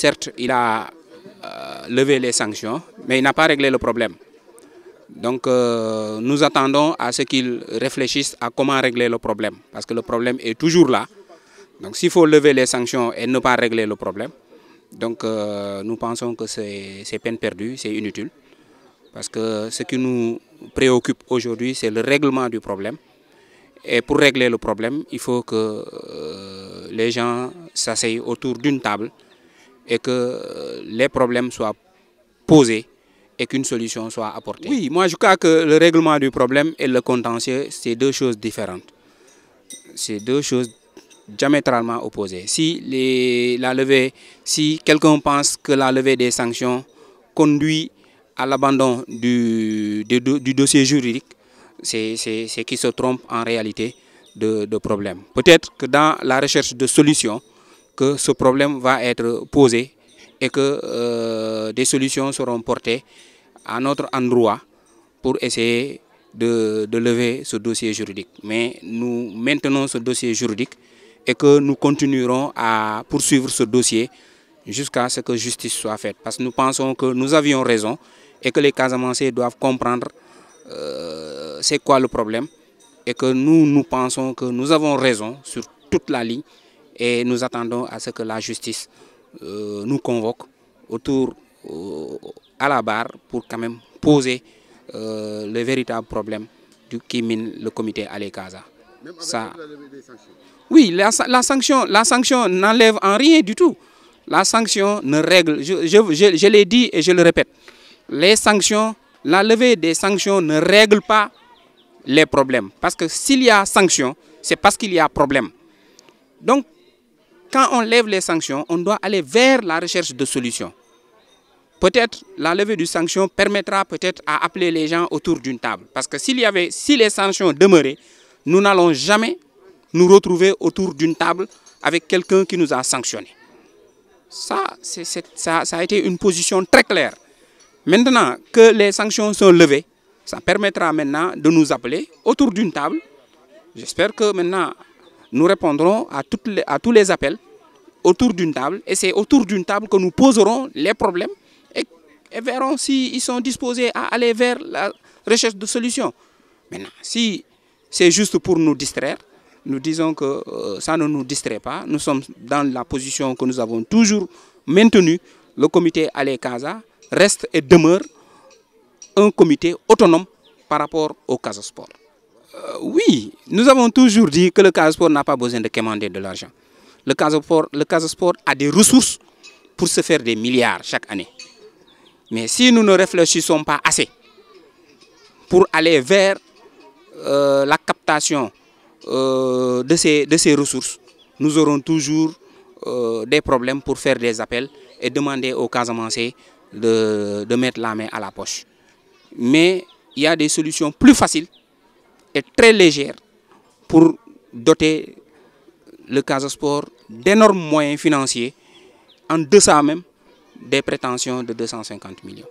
certes, il a euh, levé les sanctions, mais il n'a pas réglé le problème. Donc euh, nous attendons à ce qu'il réfléchisse à comment régler le problème, parce que le problème est toujours là. Donc s'il faut lever les sanctions et ne pas régler le problème, donc euh, nous pensons que c'est peine perdue, c'est inutile, parce que ce qui nous préoccupe aujourd'hui, c'est le règlement du problème. Et pour régler le problème, il faut que les gens s'asseyent autour d'une table et que euh, les problèmes soient posés et qu'une solution soit apportée. Oui, moi je crois que le règlement du problème et le contentieux, c'est deux choses différentes. C'est deux choses diamétralement opposées. Si, la si quelqu'un pense que la levée des sanctions conduit à l'abandon du, du, dossier juridique, c'est qu'il se trompe en réalité de, de problème. Peut-être que dans la recherche de solutions, que ce problème va être posé et que euh, des solutions seront portées à notre endroit pour essayer de, lever ce dossier juridique. Mais nous maintenons ce dossier juridique et que nous continuerons à poursuivre ce dossier jusqu'à ce que justice soit faite. Parce que nous pensons que nous avions raison et que les casamansés doivent comprendre euh, c'est quoi le problème et que nous, nous pensons que nous avons raison sur toute la ligne et nous attendons à ce que la justice euh, nous convoque autour euh, à la barre pour quand même poser euh, le véritable problème du, qui mine le comité Alekaza. Même Ça, Oui, la, sanction la sanction n'enlève en rien du tout. La sanction ne règle, je, je, l'ai dit et je le répète, les sanctions, la levée des sanctions ne règle pas les problèmes. Parce que s'il y a sanction, c'est parce qu'il y a problème. Donc, quand on lève les sanctions, on doit aller vers la recherche de solutions. Peut-être la levée des sanctions permettra peut-être à appeler les gens autour d'une table. Parce que s'il y avait, si les sanctions demeuraient, nous n'allons jamais nous retrouver autour d'une table avec quelqu'un qui nous a sanctionnés. ça, ça a été une position très claire. Maintenant que les sanctions sont levées, ça permettra maintenant de nous appeler autour d'une table. J'espère que maintenant, nous répondrons à, toutes les, à tous les appels autour d'une table. Et c'est autour d'une table que nous poserons les problèmes et, verrons s'ils sont disposés à aller vers la recherche de solutions. Maintenant, si c'est juste pour nous distraire, nous disons que euh, ça ne nous distrait pas. Nous sommes dans la position que nous avons toujours maintenue. Le comité alé Casa reste et demeure un comité autonome par rapport au Casa Sport. Euh, oui, nous avons toujours dit que le Casasport n'a pas besoin de commander de l'argent. Le Casasport, le a des ressources pour se faire des milliards chaque année. Mais si nous ne réfléchissons pas assez pour aller vers euh, la captation euh, de, ces, de ressources, nous aurons toujours des problèmes pour faire des appels et demander aux cas de, de mettre la main à la poche. Mais il y a des solutions plus faciles est très légère pour doter le sport d'énormes moyens financiers en deçà même des prétentions de 250 millions.